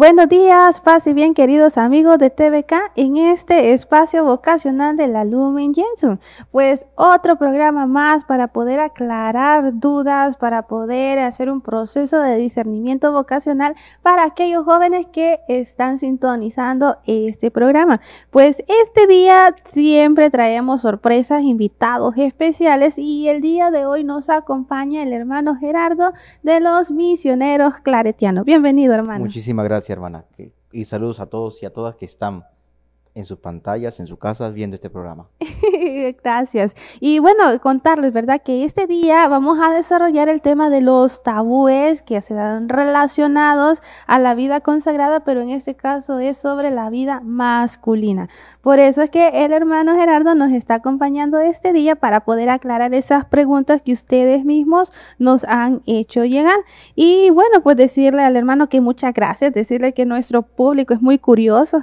Buenos días, paz y bien queridos amigos de TVK en este espacio vocacional de la Lumen Jensen. Pues otro programa más para poder aclarar dudas, para poder hacer un proceso de discernimiento vocacional para aquellos jóvenes que están sintonizando este programa. Pues este día siempre traemos sorpresas, invitados especiales y el día de hoy nos acompaña el hermano Gerardo de los misioneros claretianos. Bienvenido hermano. Muchísimas gracias hermana. Y saludos a todos y a todas que están en sus pantallas, en sus casas, viendo este programa. Gracias. Y bueno, contarles, ¿verdad? Que este día vamos a desarrollar el tema de los tabúes que se dan relacionados a la vida consagrada, pero en este caso es sobre la vida masculina. Por eso es que el hermano Gerardo nos está acompañando este día para poder aclarar esas preguntas que ustedes mismos nos han hecho llegar. Y bueno, pues decirle al hermano que muchas gracias, decirle que nuestro público es muy curioso.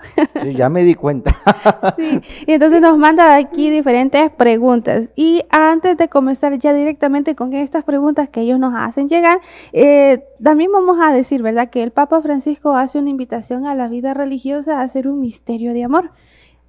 ya me di cuenta Sí, y entonces nos manda aquí diferentes preguntas. Y antes de comenzar ya directamente con estas preguntas que ellos nos hacen llegar, eh, también vamos a decir, ¿verdad?, que el Papa Francisco hace una invitación a la vida religiosa a hacer un misterio de amor.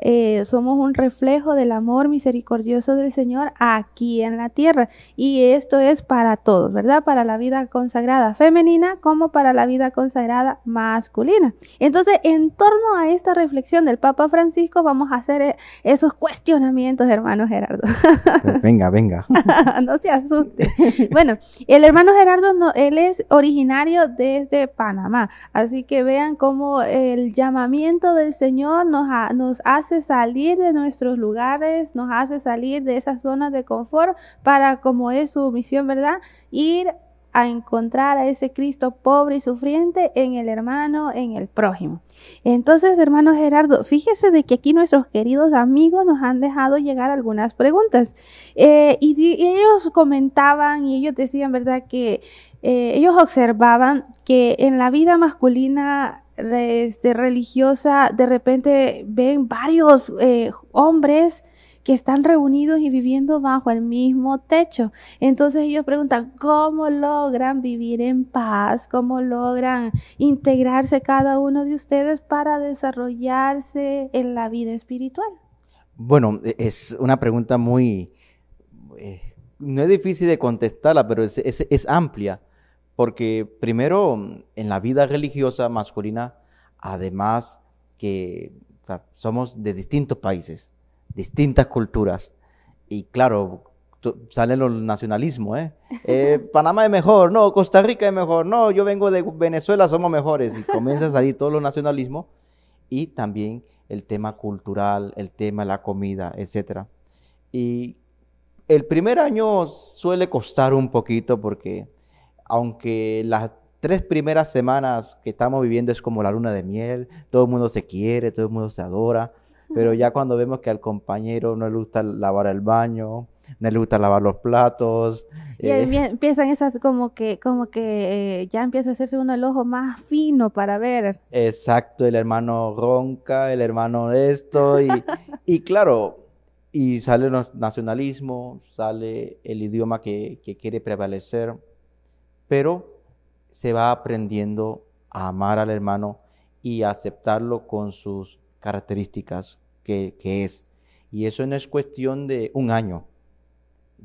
Eh, somos un reflejo del amor misericordioso del Señor aquí en la tierra. Y esto es para todos, ¿verdad? Para la vida consagrada femenina como para la vida consagrada masculina. Entonces, en torno a esta reflexión del Papa Francisco, vamos a hacer eh, esos cuestionamientos, hermano Gerardo. Venga, venga. no se asuste. Bueno, el hermano Gerardo, él es originario desde Panamá. Así que vean cómo el llamamiento del Señor nos hace salir de nuestros lugares, nos hace salir de esas zonas de confort para, como es su misión, ¿verdad? Ir a encontrar a ese Cristo pobre y sufriente en el hermano, en el prójimo. Entonces, hermano Gerardo, fíjese de que aquí nuestros queridos amigos nos han dejado llegar algunas preguntas. Eh, y, ellos comentaban y ellos decían, ¿verdad? Que eh, ellos observaban que en la vida masculina este, religiosa, de repente ven varios eh, hombres que están reunidos y viviendo bajo el mismo techo. Entonces ellos preguntan, ¿cómo logran vivir en paz? ¿Cómo logran integrarse cada uno de ustedes para desarrollarse en la vida espiritual? Bueno, e, es una pregunta muy... Eh, no es difícil de contestarla, pero es amplia. Porque primero, en la vida religiosa masculina, además que somos de distintos países, distintas culturas, y claro, sale el nacionalismo, ¿eh? ¿eh? Panamá es mejor, no, Costa Rica es mejor, no, yo vengo de Venezuela, somos mejores, y comienza a salir todo el nacionalismo, y también el tema cultural, el tema de la comida, etc. Y el primer año suele costar un poquito porque aunque las tres primeras semanas que estamos viviendo es como la luna de miel, todo el mundo se quiere, todo el mundo se adora, pero ya cuando vemos que al compañero no le gusta lavar el baño, no le gusta lavar los platos. Y eh, empiezan esas como que, como que eh, ya empieza a hacerse uno el ojo más fino para ver. Exacto, el hermano ronca, el hermano esto, y, y claro, y sale el nacionalismo, sale el idioma que quiere prevalecer pero se va aprendiendo a amar al hermano y a aceptarlo con sus características que, es. Y eso no es cuestión de un año.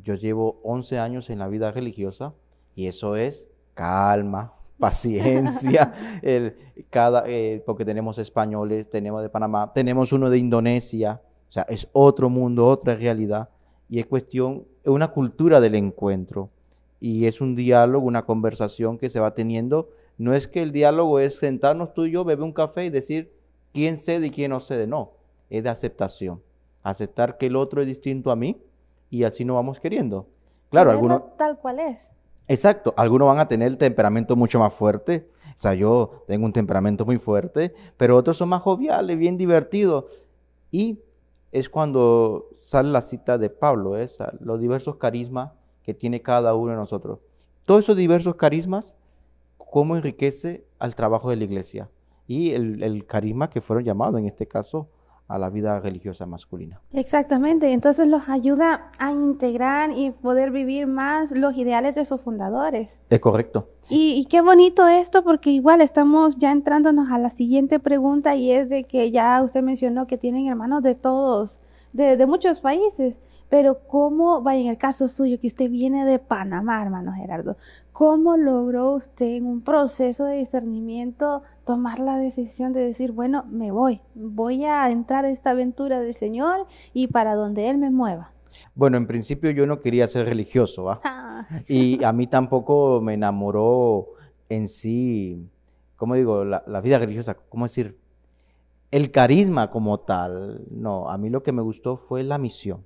Yo llevo 11 años en la vida religiosa y eso es calma, paciencia, el, cada, eh, porque tenemos españoles, tenemos de Panamá, tenemos uno de Indonesia, o sea, es otro mundo, otra realidad, y es cuestión, es una cultura del encuentro y es un diálogo, una conversación que se va teniendo. No es que el diálogo es sentarnos tú y yo, beber un café y decir quién cede y quién no cede, no, es de aceptación. Aceptar que el otro es distinto a mí y así nos vamos queriendo. Claro, algunos... Tal cual es. Exacto, algunos van a tener el temperamento mucho más fuerte. O sea, yo tengo un temperamento muy fuerte, pero otros son más joviales, bien divertidos. Y es cuando sale la cita de Pablo, esa ¿eh? los diversos carismas que tiene cada uno de nosotros. Todos esos diversos carismas, cómo enriquece al trabajo de la iglesia y el, carisma que fueron llamados, en este caso, a la vida religiosa masculina. Exactamente, entonces los ayuda a integrar y poder vivir más los ideales de sus fundadores. Es correcto. Y, qué bonito esto, porque igual estamos ya entrándonos a la siguiente pregunta y es de que ya usted mencionó que tienen hermanos de todos, de muchos países. Pero cómo, vaya, en el caso suyo, que usted viene de Panamá, hermano Gerardo, ¿cómo logró usted en un proceso de discernimiento tomar la decisión de decir, bueno, me voy, voy a entrar a esta aventura del Señor y para donde Él me mueva? Bueno, en principio yo no quería ser religioso, ah. Y a mí tampoco me enamoró en sí, ¿cómo digo? La, la vida religiosa, ¿cómo decir? El carisma como tal. No, a mí lo que me gustó fue la misión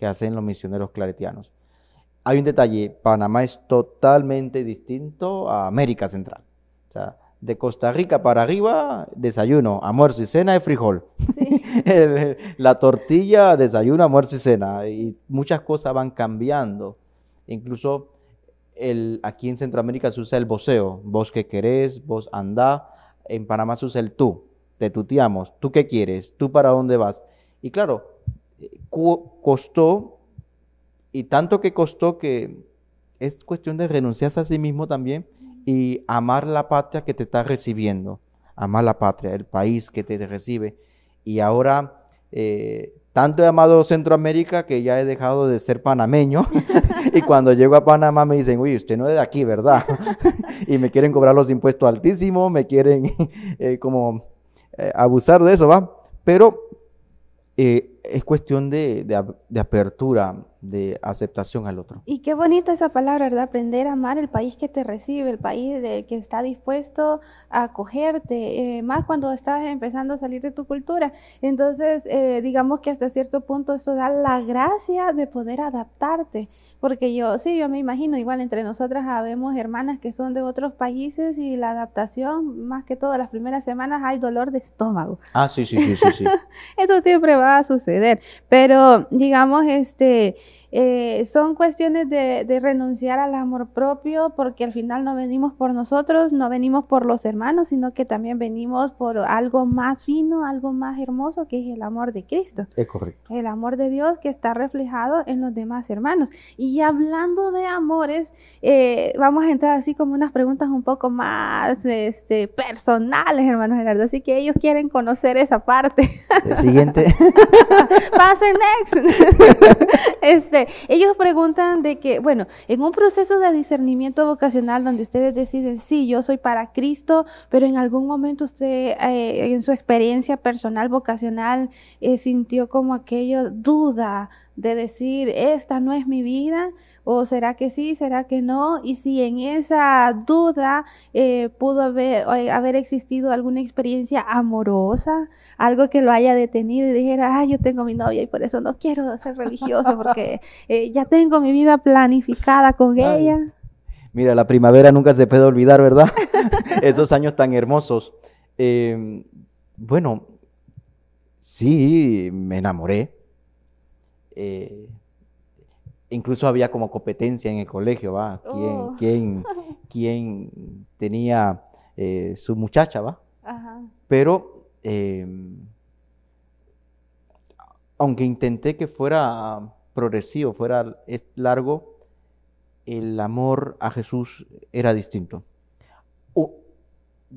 que hacen los misioneros claretianos. Hay un detalle, Panamá es totalmente distinto a América Central. O sea, de Costa Rica para arriba, desayuno, almuerzo y cena es frijol. la tortilla, desayuno, almuerzo y cena. Y muchas cosas van cambiando. Incluso el, aquí en Centroamérica se usa el voceo. Vos que querés, vos andá. En Panamá se usa el tú. Te tuteamos. ¿Tú qué quieres? ¿Tú para dónde vas? Y claro, costó, y tanto que costó que es cuestión de renunciarse a sí mismo también y amar la patria que te está recibiendo, amar la patria, el país que te, recibe. Y ahora, eh, tanto he amado Centroamérica que ya he dejado de ser panameño y cuando llego a Panamá me dicen, uy, usted no es de aquí, ¿verdad? y me quieren cobrar los impuestos altísimos, me quieren eh, como eh, abusar de eso, ¿va? Pero eh, es cuestión de, de, apertura, de aceptación al otro. Y qué bonita esa palabra, ¿verdad? Aprender a amar el país que te recibe, el país que está dispuesto a acogerte, eh, más cuando estás empezando a salir de tu cultura. Entonces, eh, digamos que hasta cierto punto eso da la gracia de poder adaptarte. Porque yo, sí, yo me imagino, igual entre nosotras habemos hermanas que son de otros países y la adaptación, más que todo las primeras semanas hay dolor de estómago. Ah, sí, sí, sí, sí. sí. Esto siempre va a suceder, pero digamos, este, eh, son cuestiones de, renunciar al amor propio porque al final no venimos por nosotros, no venimos por los hermanos, sino que también venimos por algo más fino, algo más hermoso que es el amor de Cristo. Es correcto. El amor de Dios que está reflejado en los demás hermanos. Y hablando de amores, eh, vamos a entrar así como unas preguntas un poco más este, personales, hermanos Gerardo. Así que ellos quieren conocer esa parte. El siguiente. Pase next. este, ellos preguntan de que, bueno, en un proceso de discernimiento vocacional donde ustedes deciden, sí, yo soy para Cristo, pero en algún momento usted eh, en su experiencia personal, vocacional, eh, sintió como aquello duda de decir, esta no es mi vida o será que sí, será que no, y si en esa duda eh, pudo haber, eh, haber, existido alguna experiencia amorosa, algo que lo haya detenido y dijera, ah, yo tengo mi novia y por eso no quiero ser religioso porque eh, ya tengo mi vida planificada con ella. Mira, la primavera nunca se puede olvidar, ¿verdad? Esos años tan hermosos. Em, bueno, sí, me enamoré. Eh, incluso había como competencia en el colegio, ¿va? ¿Quién, oh. tenía eh, su muchacha, ¿va? Pero, eh, aunque intenté que fuera progresivo, fuera largo, el amor a Jesús era distinto.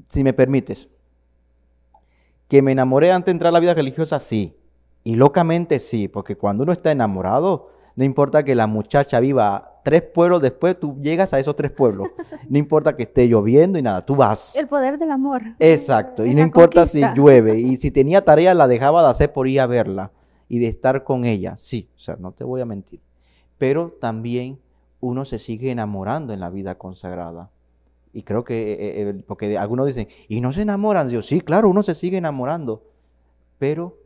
si me permites, que me enamoré antes de entrar a la vida religiosa, sí. Y locamente sí, porque cuando uno está enamorado, no importa que la muchacha viva tres pueblos después, tú llegas a esos tres pueblos. No importa que esté lloviendo y nada, tú vas. El poder del amor. Exacto, y no importa si llueve. Y si tenía tarea, la dejaba de hacer por ir a verla y de estar con ella. Sí, o sea, no te voy a mentir. Pero también uno se sigue enamorando en la vida consagrada. Y creo que, eh, eh, porque algunos dicen, y no se enamoran. Yo, sí, claro, uno se sigue enamorando. Pero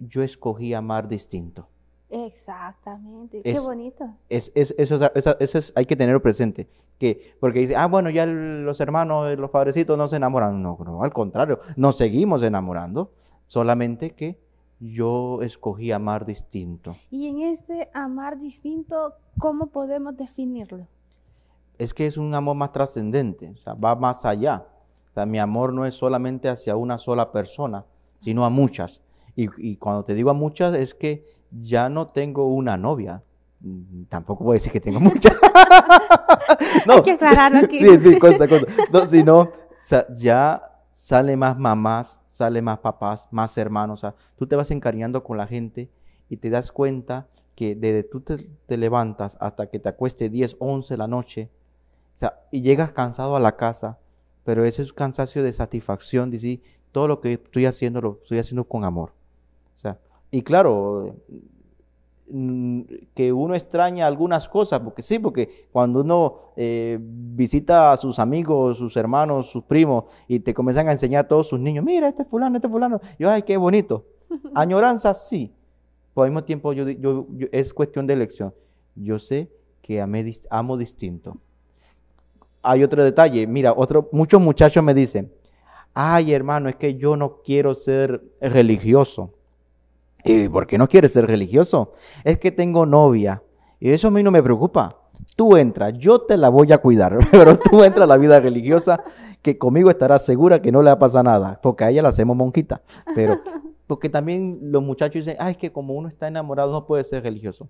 yo escogí amar distinto. Exactamente, qué bonito. eso, hay que tenerlo presente, que, porque dice, ah, bueno, ya los hermanos, eh, los padrecitos no se enamoran, no, no, al contrario, nos seguimos enamorando, solamente que yo escogí amar distinto. Y en este amar distinto, ¿cómo podemos definirlo? Es que es un amor más trascendente, o sea, va más allá. O sea, mi amor no es solamente hacia una sola persona, sino a muchas. Y, y cuando te digo a muchas es que ya no tengo una novia. Mm, tampoco voy a decir que tengo muchas. no. Hay que aclararlo aquí. Sí, sí, cosa, cosa. No, o sea, ya sale más mamás, sale más papás, más hermanos. O tú te vas encariñando con la gente y te das cuenta que desde tú te, levantas hasta que te acueste 10, 11 la noche, o sea, y llegas cansado a la casa, pero ese es un cansancio de satisfacción, de todo lo que estoy haciendo, lo estoy haciendo con amor. O sea, y claro, mm, que uno extraña algunas cosas, porque sí, porque cuando uno eh, visita a sus amigos, sus hermanos, sus primos, y te comienzan a enseñar a todos sus niños, mira, este fulano, este fulano, yo, ay, qué bonito. Añoranza, sí, Por al mismo tiempo yo, yo, es cuestión de elección. Yo sé que amo distinto. Hay otro detalle, mira, otro, muchos muchachos me dicen, ay hermano, es que yo no quiero ser religioso ¿Y por qué no quieres ser religioso? Es que tengo novia. Y eso a mí no me preocupa. Tú entras. yo te la voy a cuidar, pero tú entras a la vida religiosa que conmigo estarás segura que no le va a nada, porque a ella la hacemos monquita. Pero, porque también los muchachos dicen, ay, es que como uno está enamorado no puede ser religioso.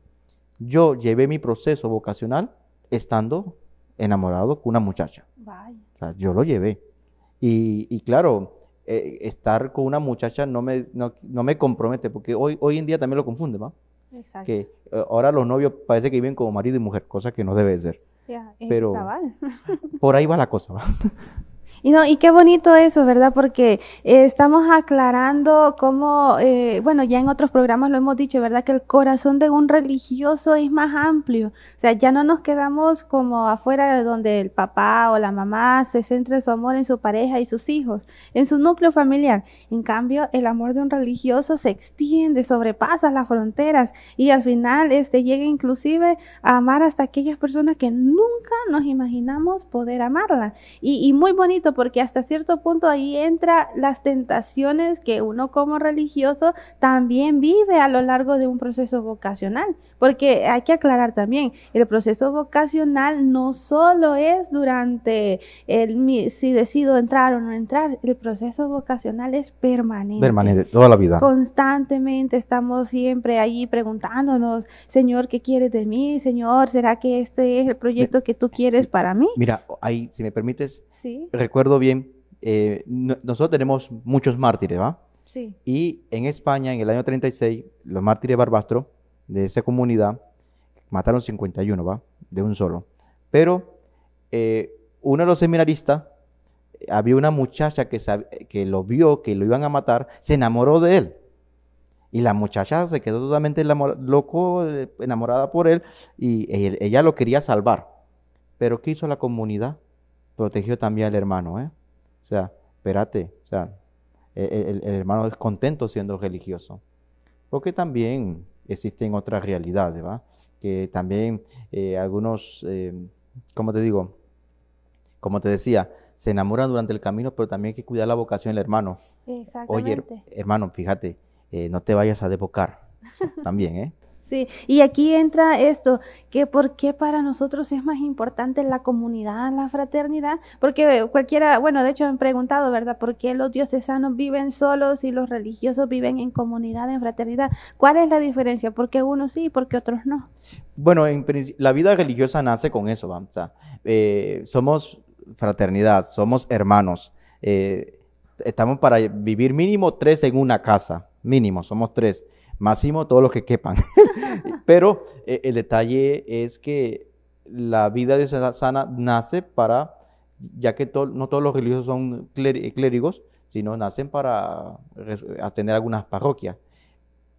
Yo llevé mi proceso vocacional estando enamorado con una muchacha. O sea, yo lo llevé. Y, y claro, eh, estar con una muchacha no me, no, me compromete, porque hoy, hoy en día también lo confunde, ¿va? Exacto. Que eh, ahora los novios parece que viven como marido y mujer, cosa que no debe ser. Pero cabal. por ahí va la cosa, ¿va? Y, no, qué bonito eso, ¿verdad? Porque eh, estamos aclarando cómo, eh, bueno, ya en otros programas lo hemos dicho, ¿verdad? Que el corazón de un religioso es más amplio. O sea, ya no nos quedamos como afuera de donde el papá o la mamá se centra su amor en su pareja y sus hijos, en su núcleo familiar. En cambio, el amor de un religioso se extiende, sobrepasa las fronteras y al final este, llega inclusive a amar hasta aquellas personas que nunca nos imaginamos poder amarlas. y muy bonito porque hasta cierto punto ahí entra las tentaciones que uno como religioso también vive a lo largo de un proceso vocacional. Porque hay que aclarar también, el proceso vocacional no solo es durante el, si decido entrar o no entrar, el proceso vocacional es permanente. Permanente, toda la vida. Constantemente estamos siempre ahí preguntándonos, Señor, ¿qué quieres de mí? Señor, ¿será que este es el proyecto que tú quieres para mí? Mira, ahí, si me permites, recuerdo bien, eh, nosotros tenemos muchos mártires, ¿va? Sí. Y en España, en el año 36, los mártires barbastro, de esa comunidad, mataron 51, ¿va? De un solo. Pero eh, uno de los seminaristas, había una muchacha que, que lo vio, que lo iban a matar, se enamoró de él. Y la muchacha se quedó totalmente loco, eh, enamorada por él, y ella lo quería salvar. Pero ¿qué hizo la comunidad? Protegió también al hermano, ¿eh? O sea, espérate, o sea, e-, e-, el, el hermano es contento siendo religioso. Porque también existen otras realidades, ¿va? Que también eh, algunos, eh, ¿cómo te digo? Como te decía, se enamoran durante el camino, pero también hay que cuidar la vocación del hermano. Exactamente. Oye, hermano, fíjate, eh, no te vayas a desbocar también, ¿eh? Sí, y aquí entra esto, que por qué para nosotros es más importante la comunidad, la fraternidad, porque cualquiera, bueno, de hecho han preguntado, ¿verdad? ¿Por qué los diocesanos viven solos y los religiosos viven en comunidad, en fraternidad? ¿Cuál es la diferencia? ¿Por qué unos sí y por qué otros no? Bueno, en, la vida religiosa nace con eso, vamos. Eh, somos fraternidad, somos hermanos. Eh, estamos para vivir mínimo tres en una casa, mínimo, somos tres máximo todos los que quepan. Pero eh, el detalle es que la vida de sana nace para, ya que no todos los religiosos son clérigos, sino nacen para atender algunas parroquias.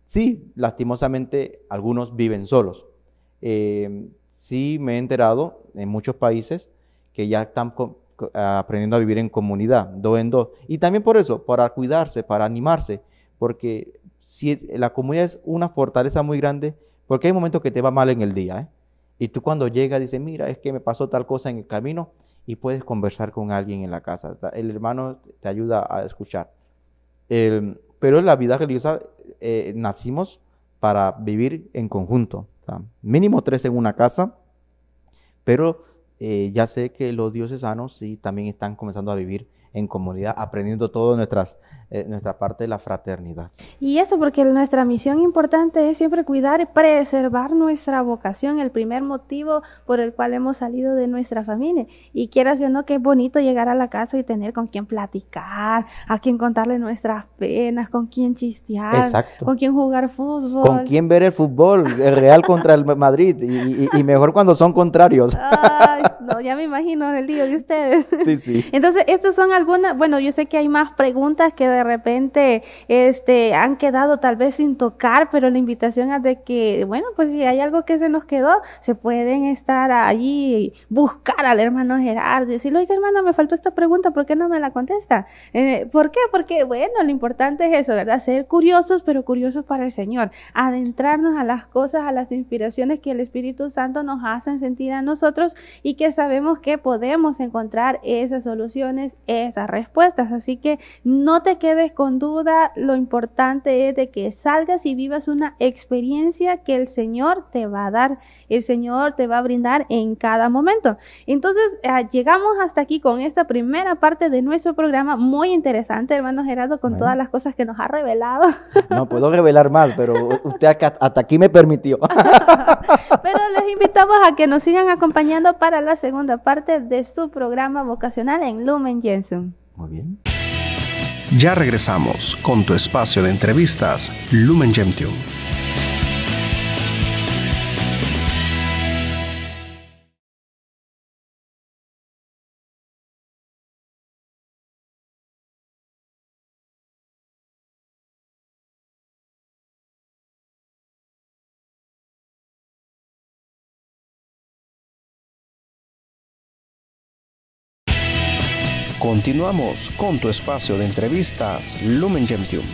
Sí, lastimosamente algunos viven solos. Eh, sí me he enterado en muchos países que ya están aprendiendo a vivir en comunidad, dos en dos. Y también por eso, para cuidarse, para animarse, porque la comunidad es una fortaleza muy grande, porque hay momentos que te va mal en el día, ¿eh? Y tú cuando llegas dices, mira, es que me pasó tal cosa en el camino y puedes conversar con alguien en la casa. El hermano te ayuda a escuchar. pero en la vida religiosa eh, nacimos para vivir en conjunto. mínimo tres en una casa, pero eh, ya sé que los dioses sí también están comenzando a vivir en comunidad, aprendiendo todas nuestras eh, nuestra parte de la fraternidad. Y eso porque nuestra misión importante es siempre cuidar y preservar nuestra vocación, el primer motivo por el cual hemos salido de nuestra familia. Y quieras o no, que es bonito llegar a la casa y tener con quién platicar, a quien contarle nuestras penas, con quien chistear, con quien jugar fútbol. Con quien ver el fútbol, el Real contra el Madrid, y, mejor cuando son contrarios. no, ya me imagino el lío de ustedes. Sí, sí. Entonces, estos son algunas, bueno, yo sé que hay más preguntas que de repente este, han quedado tal vez sin tocar, pero la invitación es de que, bueno, pues si hay algo que se nos quedó, se pueden estar allí, buscar al hermano Gerardo y decirle, oiga hermano, me faltó esta pregunta, ¿por qué no me la contesta? Eh, ¿Por qué? Porque, bueno, lo importante es eso, ¿verdad? Ser curiosos, pero curiosos para el Señor, adentrarnos a las cosas, a las inspiraciones que el Espíritu Santo nos hace sentir a nosotros y que sabemos que podemos encontrar esas soluciones, esas respuestas. Así que no te quedes con duda, lo importante es de que salgas y vivas una experiencia que el Señor te va a dar, el Señor te va a brindar en cada momento. Entonces, ah, llegamos hasta aquí con esta primera parte de nuestro programa, muy interesante, hermano Gerardo, con todas las cosas que nos ha revelado. No puedo revelar más, pero usted hasta aquí me permitió. pero les invitamos a que nos sigan acompañando para la segunda parte de su programa vocacional en Lumen Jensen. Muy bien. Ya regresamos con tu espacio de entrevistas Lumen Gentium. Continuamos con tu espacio de entrevistas Lumen Gentium.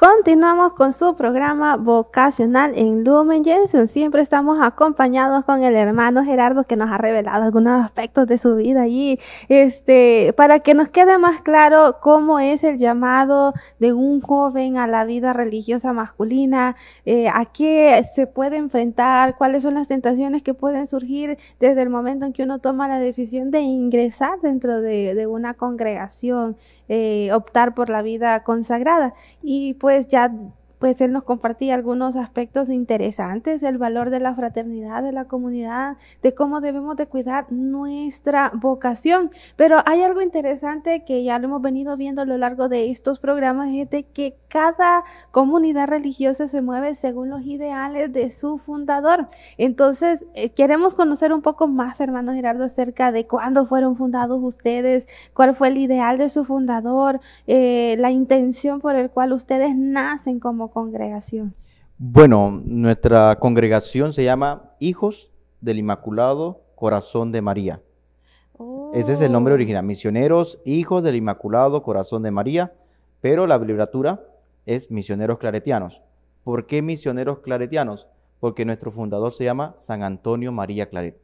Continuamos con su programa vocacional en Lumen Jensen. Siempre estamos acompañados con el hermano Gerardo que nos ha revelado algunos aspectos de su vida allí. Este, para que nos quede más claro cómo es el llamado de un joven a la vida religiosa masculina, eh, a qué se puede enfrentar, cuáles son las tentaciones que pueden surgir desde el momento en que uno toma la decisión de ingresar dentro de, una congregación, eh, optar por la vida consagrada. Y pues, pues ya pues él nos compartía algunos aspectos interesantes, el valor de la fraternidad, de la comunidad, de cómo debemos de cuidar nuestra vocación. Pero hay algo interesante que ya lo hemos venido viendo a lo largo de estos programas, es de que cada comunidad religiosa se mueve según los ideales de su fundador. Entonces, eh, queremos conocer un poco más, hermano Gerardo, acerca de cuándo fueron fundados ustedes, cuál fue el ideal de su fundador, eh, la intención por el cual ustedes nacen como congregación? Bueno, nuestra congregación se llama Hijos del Inmaculado Corazón de María. Ese es el nombre oh. original, Misioneros Hijos del Inmaculado Corazón de María, pero la bibliografía es Misioneros Claretianos. ¿Por qué Misioneros Claretianos? Porque nuestro fundador se llama San Antonio María Claret.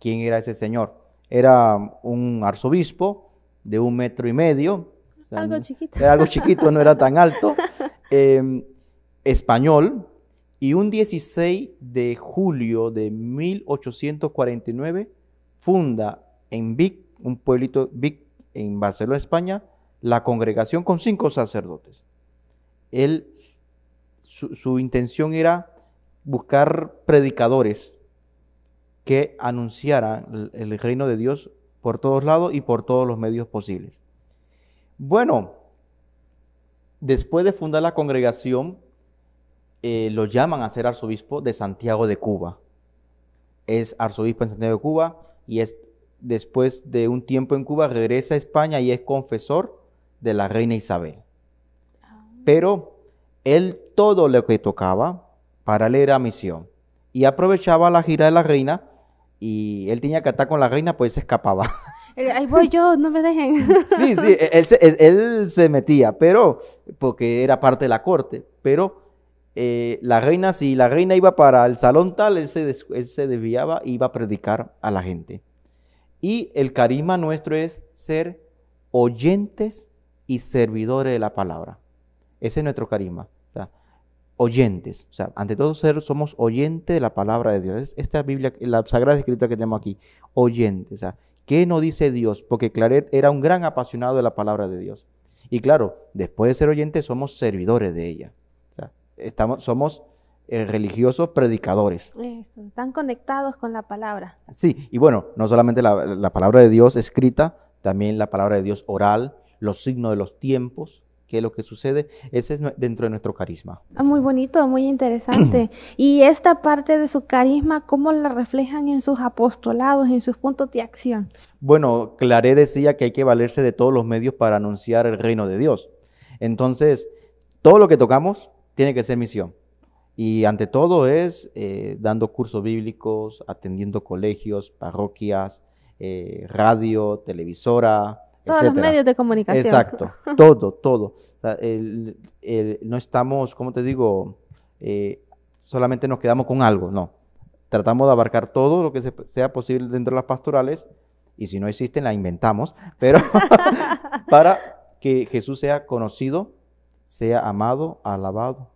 ¿Quién era ese señor? Era un arzobispo de un metro y medio. algo chiquito. algo chiquito, no era tan alto. Eh, español y un 16 de julio de 1849 funda en Vic, un pueblito Vic en Barcelona, España, la congregación con cinco sacerdotes. Él, su, intención era buscar predicadores que anunciaran el reino de Dios por todos lados y por todos los medios posibles. Bueno, después de fundar la congregación, eh, lo llaman a ser arzobispo de Santiago de Cuba. Es arzobispo en Santiago de Cuba y es después de un tiempo en Cuba regresa a España y es confesor de la reina Isabel. Ah. Pero él todo lo que tocaba para leer era misión. Y aprovechaba la gira de la reina y él tenía que estar con la reina, pues se escapaba. Ahí voy yo, no me dejen. Sí, sí, él se metía, pero porque era parte de la corte, pero eh, la reina, si la reina iba para el salón tal, él se, desviaba e iba a predicar a la gente. Y el carisma nuestro es ser oyentes y servidores de la palabra. Ese es nuestro carisma. oyentes. O sea, ante todo ser, somos oyentes de la palabra de Dios. Esta Biblia, la Sagrada Escritura que tenemos aquí, oyentes. sea, ¿qué nos dice Dios? Porque Claret era un gran apasionado de la palabra de Dios. Y claro, después de ser oyentes, somos servidores de ella estamos, somos eh, religiosos predicadores. están conectados con la palabra. Sí, y bueno, no solamente la, palabra de Dios escrita, también la palabra de Dios oral, los signos de los tiempos, que es lo que sucede, ese es dentro de nuestro carisma. Ah, muy bonito, muy interesante. y esta parte de su carisma, ¿cómo la reflejan en sus apostolados, en sus puntos de acción? Bueno, Claré decía que hay que valerse de todos los medios para anunciar el reino de Dios. Entonces, todo lo que tocamos tiene que ser misión. Y ante todo es eh, dando cursos bíblicos, atendiendo colegios, parroquias, eh, radio, televisora. Todos los medios de comunicación. Exacto, todo, todo. no estamos, como te digo, eh, solamente nos quedamos con algo, no. Tratamos de abarcar todo lo que sea posible dentro de las pastorales y si no existen, la inventamos, pero para que Jesús sea conocido sea amado, alabado.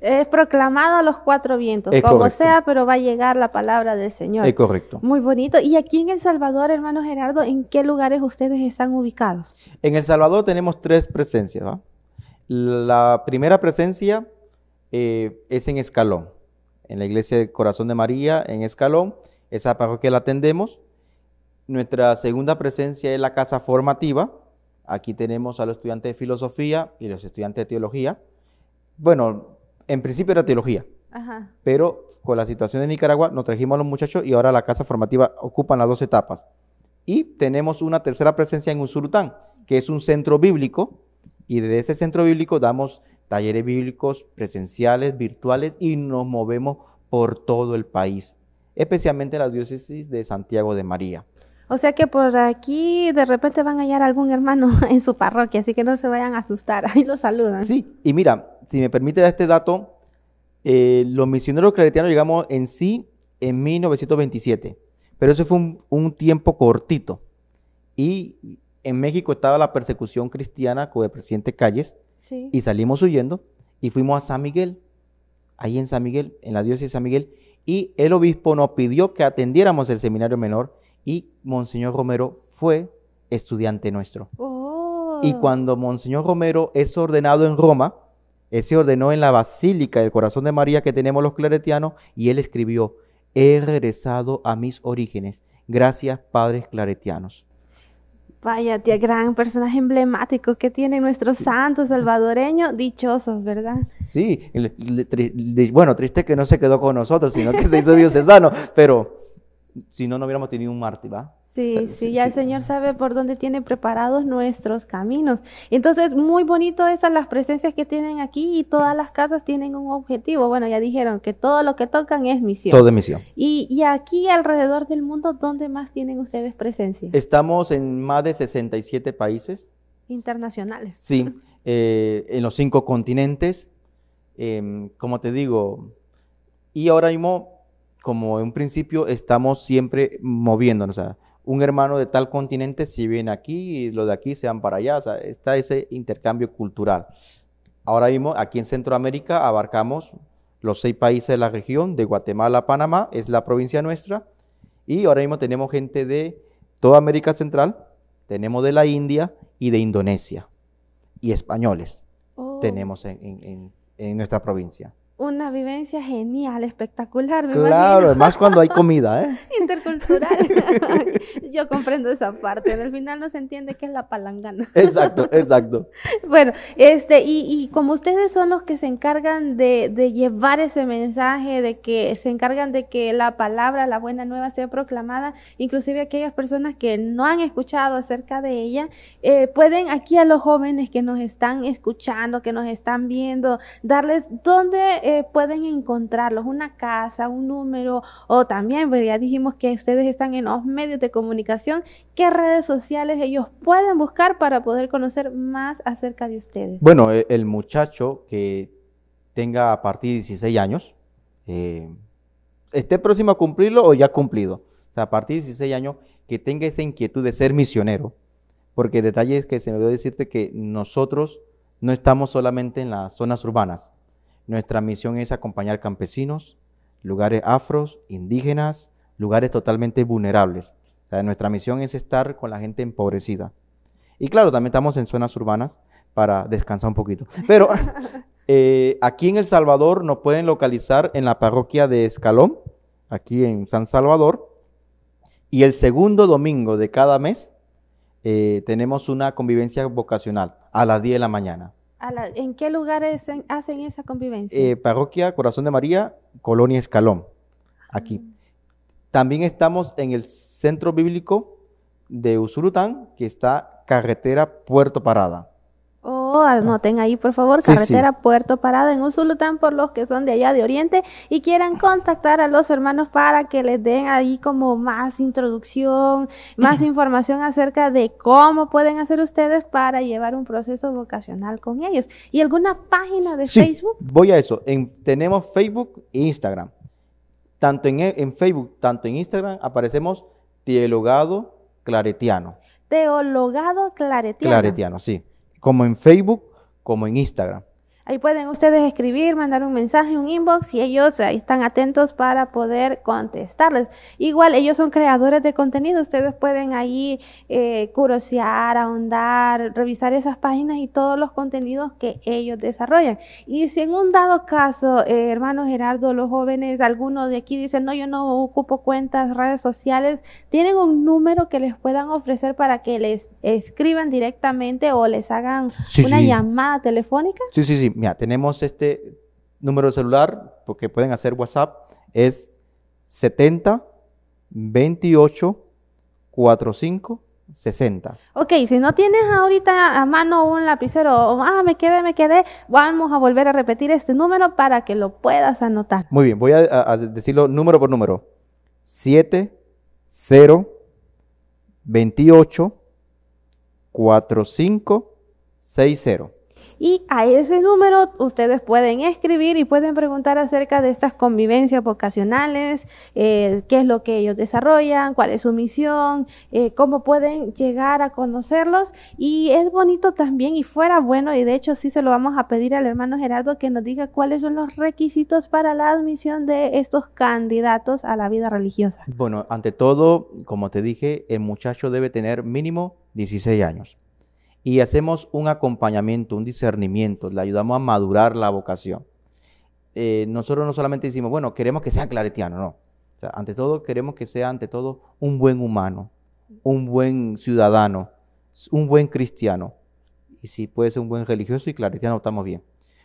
Es proclamado a los cuatro vientos, como sea, pero va a llegar la palabra del Señor. Es correcto. Muy bonito. ¿Y aquí en El Salvador, hermano Gerardo, en qué lugares ustedes están ubicados? En El Salvador tenemos tres presencias. ¿va? La primera presencia eh, es en Escalón, en la iglesia del Corazón de María, en Escalón. Esa parroquia la atendemos. Nuestra segunda presencia es la casa formativa, Aquí tenemos a los estudiantes de filosofía y los estudiantes de teología. Bueno, en principio era teología, pero con la situación de Nicaragua nos trajimos a los muchachos y ahora la casa formativa ocupa las dos etapas. Y tenemos una tercera presencia en Usurután, que es un centro bíblico, y desde ese centro bíblico damos talleres bíblicos presenciales, virtuales, y nos movemos por todo el país, especialmente en la diócesis de Santiago de María. O sea que por aquí de repente van a hallar algún hermano en su parroquia, así que no se vayan a asustar, ahí los saludan. Sí, y mira, si me permite dar este dato, eh, los misioneros claretianos llegamos en sí en 1927, pero eso fue un, tiempo cortito. Y en México estaba la persecución cristiana con el presidente Calles, y salimos huyendo y fuimos a San Miguel, ahí en San Miguel, en la diócesis de San Miguel, y el obispo nos pidió que atendiéramos el seminario menor y Monseñor Romero fue estudiante nuestro. Oh. Y cuando Monseñor Romero es ordenado en Roma, eh, se ordenó en la Basílica del Corazón de María que tenemos los claretianos y él escribió, he regresado a mis orígenes. Gracias, padres claretianos. Vaya, tía, gran personaje emblemático que tiene nuestro santo salvadoreño, dichosos, ¿verdad? Sí, bueno, triste que no se quedó con nosotros, sino que se hizo diocesano, pero si no, no hubiéramos tenido un mártir, ¿va? Sí, sí, ya el Señor sabe por dónde tiene preparados nuestros caminos. Entonces, muy bonito esas las presencias que tienen aquí y todas las casas tienen un objetivo. Bueno, ya dijeron que todo lo que tocan es misión. Todo es misión. Y, y aquí alrededor del mundo, ¿dónde más tienen ustedes presencia? Estamos en más de 67 países. Internacionales. Sí, eh, en los cinco continentes. Em, como te digo, y ahora mismo como en un principio, estamos siempre moviéndonos. O sea, un hermano de tal continente si viene aquí y los de aquí se van para allá. O sea, está ese intercambio cultural. Ahora mismo, aquí en Centroamérica abarcamos los seis países de la región, de Guatemala a Panamá, es la provincia nuestra. Y ahora mismo tenemos gente de toda América Central, tenemos de la India y de Indonesia. Y españoles oh. tenemos en nuestra provincia una vivencia genial, espectacular. Me claro, además cuando hay comida, ¿eh? Intercultural. Yo comprendo esa parte. En el final no se entiende qué es la palangana. Exacto, exacto. bueno, este, y, como ustedes son los que se encargan de, de llevar ese mensaje, de que se encargan de que la palabra, la buena nueva sea proclamada, inclusive aquellas personas que no han escuchado acerca de ella, eh, pueden aquí a los jóvenes que nos están escuchando, que nos están viendo, darles dónde eh, pueden encontrarlos? Una casa, un número, o también, vería pues, ya dijimos que ustedes están en los medios de comunicación, ¿qué redes sociales ellos pueden buscar para poder conocer más acerca de ustedes? Bueno, e, el muchacho que tenga a partir de 16 años, eh, esté próximo a cumplirlo o ya cumplido, o sea, a partir de 16 años, que tenga esa inquietud de ser misionero, porque detalles que se me olvidó decirte que nosotros no estamos solamente en las zonas urbanas, nuestra misión es acompañar campesinos, lugares afros, indígenas, lugares totalmente vulnerables. O nuestra misión es estar con la gente empobrecida. Y claro, también estamos en zonas urbanas para descansar un poquito. Pero eh, aquí en El Salvador nos pueden localizar en la parroquia de Escalón, aquí en San Salvador. Y el segundo domingo de cada mes eh, tenemos una convivencia vocacional a las 10 de la mañana. ¿En qué lugares hacen esa convivencia? Eh, parroquia Corazón de María, Colonia Escalón, aquí. Mm. También estamos en el Centro Bíblico de Usulután, que está carretera Puerto Parada. Ah. anoten ahí por favor, carretera Puerto Parada en Usulután por los que son de allá de Oriente y quieran contactar a los hermanos para que les den ahí como más introducción, más información acerca de cómo pueden hacer ustedes para llevar un proceso vocacional con ellos. ¿Y alguna página de Facebook? Voy a eso. tenemos Facebook e Instagram. Tanto en, en Facebook, tanto en Instagram aparecemos Teologado Claretiano. Teologado Claretiano. Claretiano, sí como en Facebook, como en Instagram. Ahí pueden ustedes escribir, mandar un mensaje, un inbox y ellos ahí están atentos para poder contestarles. Igual ellos son creadores de contenido, ustedes pueden ahí eh, ahondar, revisar esas páginas y todos los contenidos que ellos desarrollan. Y si en un dado caso, eh, hermano Gerardo, los jóvenes, algunos de aquí dicen, no, yo no ocupo cuentas, redes sociales, tienen un número que les puedan ofrecer para que les escriban directamente o les hagan una llamada telefónica. Sí, sí, sí mira, tenemos este número de celular, porque pueden hacer WhatsApp, es 70 28 45 60. Ok, si no tienes ahorita a mano un lapicero ah, me quedé, me quedé, vamos a volver a repetir este número para que lo puedas anotar. Muy bien, voy a, decirlo número por número. 7, 0, 28, 45, 60. Y a ese número ustedes pueden escribir y pueden preguntar acerca de estas convivencias vocacionales, eh, qué es lo que ellos desarrollan, cuál es su misión, eh, cómo pueden llegar a conocerlos. Y es bonito también y fuera bueno, y de hecho sí se lo vamos a pedir al hermano Gerardo que nos diga cuáles son los requisitos para la admisión de estos candidatos a la vida religiosa. Bueno, ante todo, como te dije, el muchacho debe tener mínimo 16 años y hacemos un acompañamiento, un discernimiento, le ayudamos a madurar la vocación. Eh, nosotros no solamente decimos, bueno, queremos que sea claretiano, no. O sea, ante todo, queremos que sea, ante todo, un buen humano, un buen ciudadano, un buen cristiano. Y si puede ser un buen religioso y claretiano, estamos bien.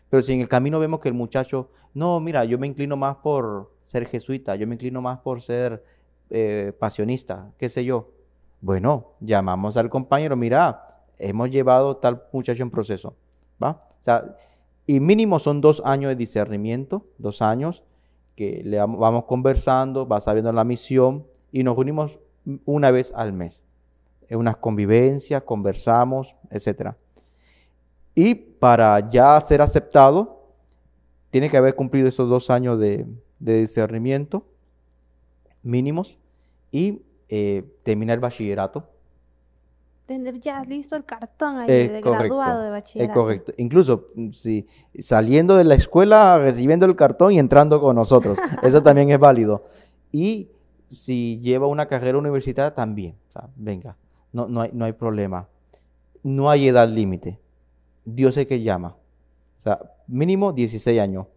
Pero si en el camino vemos que el muchacho, no, mira, yo me inclino más por ser jesuita, yo me inclino más por ser eh, pasionista, qué sé yo. Bueno, llamamos al compañero, mira, hemos llevado tal muchacho en proceso, ¿va? O sea, y mínimo son dos años de discernimiento, dos años que le vamos conversando, va sabiendo la misión y nos unimos una vez al mes. En unas convivencias, conversamos, etc. Y para ya ser aceptado, tiene que haber cumplido estos dos años de, discernimiento mínimos y eh, terminar el bachillerato tener ya listo el cartón ahí de graduado de bachillerato. Es correcto. Incluso mm, saliendo de la escuela, recibiendo el cartón y entrando con nosotros. Eso también es válido. Y si lleva una carrera universitaria, también. O sea, venga, no, no, hay, problema. No hay edad límite. Dios es que llama. O sea, mínimo 16 años.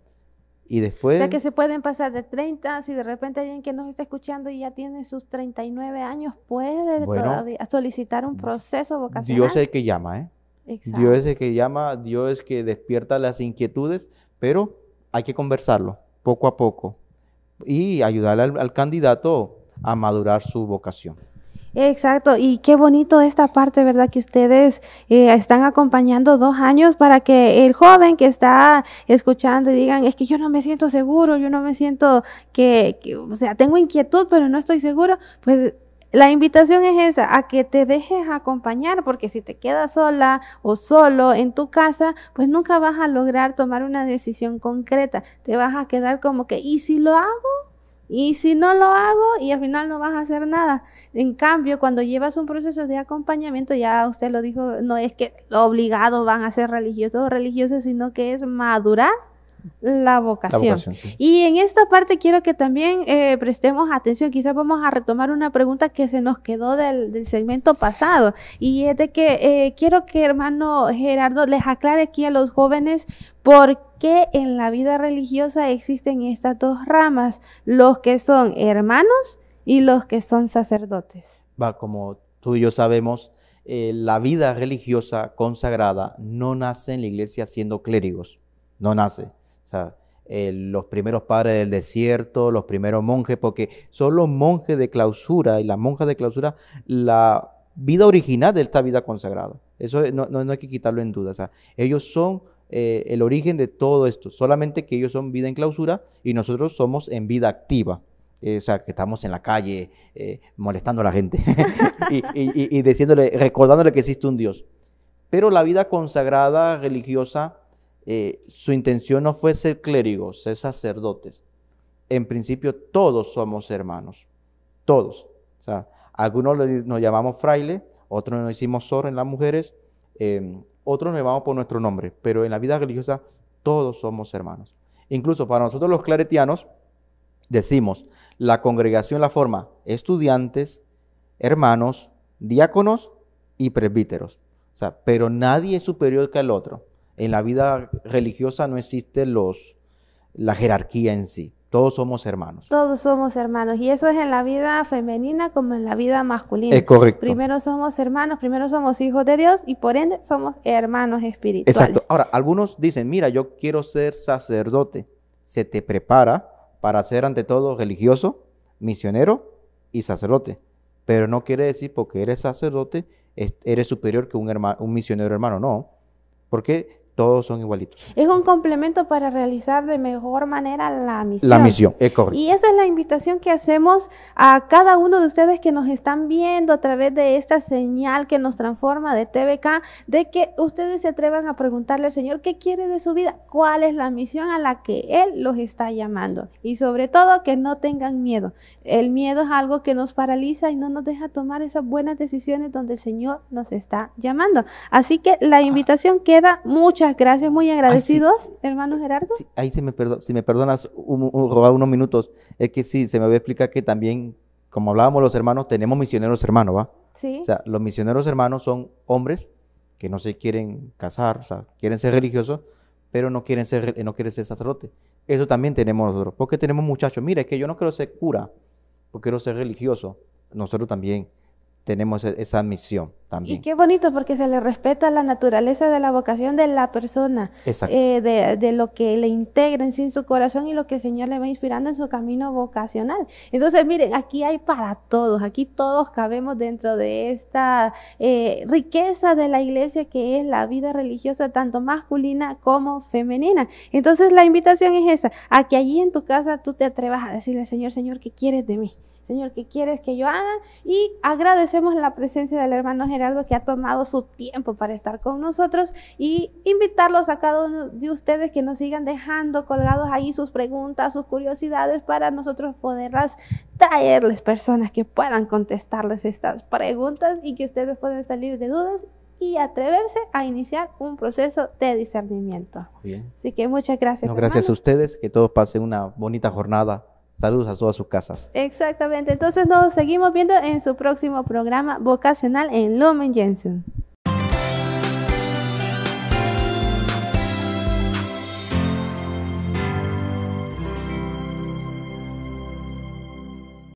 Y después... O sea que se pueden pasar de 30, si de repente alguien que nos está escuchando y ya tiene sus 39 años, puede todavía solicitar un proceso vocacional. Dios es el que llama, ¿eh? Dios es el que llama, Dios es el que despierta las inquietudes, pero hay que conversarlo poco a poco y ayudar al candidato a madurar su vocación. Exacto, y qué bonito esta parte, ¿verdad? Que ustedes eh, están acompañando dos años para que el joven que está escuchando y digan, es que yo no me siento seguro, yo no me siento que, que o sea, tengo inquietud, pero no estoy seguro, pues la invitación es esa, a que te dejes acompañar, porque si te quedas sola o solo en tu casa, pues nunca vas a lograr tomar una decisión concreta, te vas a quedar como que, ¿y si lo hago? Y si no lo hago y al final no vas a hacer nada. En cambio, cuando llevas un proceso de acompañamiento, ya usted lo dijo, no es que obligado van a ser religiosos o religiosas, sino que es madurar la vocación. Y en esta parte quiero que también eh, prestemos atención, quizás vamos a retomar una pregunta que se nos quedó del, segmento pasado, y es de que eh, quiero que hermano Gerardo les aclare aquí a los jóvenes por qué, que en la vida religiosa existen estas dos ramas, los que son hermanos y los que son sacerdotes. Va, como tú y yo sabemos, eh, la vida religiosa consagrada no nace en la iglesia siendo clérigos, no nace. O sea, eh, los primeros padres del desierto, los primeros monjes, porque son los monjes de clausura y las monjas de clausura la vida original de esta vida consagrada. Eso no, hay que quitarlo en duda. sea, ellos son eh, el origen de todo esto, solamente que ellos son vida en clausura y nosotros somos en vida activa. Eh, o sea, que estamos en la calle eh, molestando a la gente y, diciéndole, recordándole que existe un Dios. Pero la vida consagrada religiosa, su intención no fue ser clérigos, ser sacerdotes. En principio todos somos hermanos, todos. O sea, algunos nos llamamos frailes, otros nos hicimos sor en las mujeres, em, otros nos vamos por nuestro nombre, pero en la vida religiosa todos somos hermanos. Incluso para nosotros los claretianos decimos, la congregación la forma estudiantes, hermanos, diáconos y presbíteros. O sea, pero nadie es superior que el otro. En la vida religiosa no existe los, la jerarquía en sí. Todos somos hermanos. Todos somos hermanos. Y eso es en la vida femenina como en la vida masculina. Es correcto. Primero somos hermanos, primero somos hijos de Dios y por ende somos hermanos espirituales. Exacto. Ahora, algunos dicen, mira, yo quiero ser sacerdote. Se te prepara para ser ante todo religioso, misionero y sacerdote. Pero no quiere decir porque eres sacerdote, eres superior que un, hermano, un misionero hermano. No. Porque todos son igualitos. Es un complemento para realizar de mejor manera la misión. La misión, es correcto. Y esa es la invitación que hacemos a cada uno de ustedes que nos están viendo a través de esta señal que nos transforma de TVK, de que ustedes se atrevan a preguntarle al Señor qué quiere de su vida, cuál es la misión a la que Él los está llamando. Y sobre todo que no tengan miedo. El miedo es algo que nos paraliza y no nos deja tomar esas buenas decisiones donde el Señor nos está llamando. Así que la invitación queda mucha gracias, muy agradecidos, hermano eh, Gerardo. ahí me si me perdonas robar unos minutos, es que sí, se me va a explicar que también, como hablábamos los hermanos, tenemos misioneros hermanos, ¿va? Sí. O sea, los misioneros hermanos son hombres que no se quieren casar, o sea, quieren ser religiosos, pero no quieren ser, no quieren ser sacerdote. Eso también tenemos nosotros, porque tenemos muchachos, mira, es que yo no quiero ser cura, porque quiero ser religioso, nosotros también tenemos e-, esa misión también. Y qué bonito porque se le respeta la naturaleza de la vocación de la persona, eh, de, lo que le integra en su corazón y lo que el Señor le va inspirando en su camino vocacional. Entonces, miren, aquí hay para todos, aquí todos cabemos dentro de esta eh, riqueza de la iglesia que es la vida religiosa, tanto masculina como femenina. Entonces, la invitación es esa, a que allí en tu casa tú te atrevas a decirle, Señor, Señor, ¿qué quieres de mí? Señor, ¿qué quieres que yo haga? Y agradecemos la presencia del hermano Gerardo que ha tomado su tiempo para estar con nosotros y invitarlos a cada uno de ustedes que nos sigan dejando colgados ahí sus preguntas, sus curiosidades para nosotros poderlas traerles personas que puedan contestarles estas preguntas y que ustedes puedan salir de dudas y atreverse a iniciar un proceso de discernimiento. Bien. Así que muchas gracias. gracias a ustedes, que todos pasen una bonita jornada. Saludos a todas sus casas. Exactamente. Entonces nos seguimos viendo en su próximo programa vocacional en Lumen Jensen.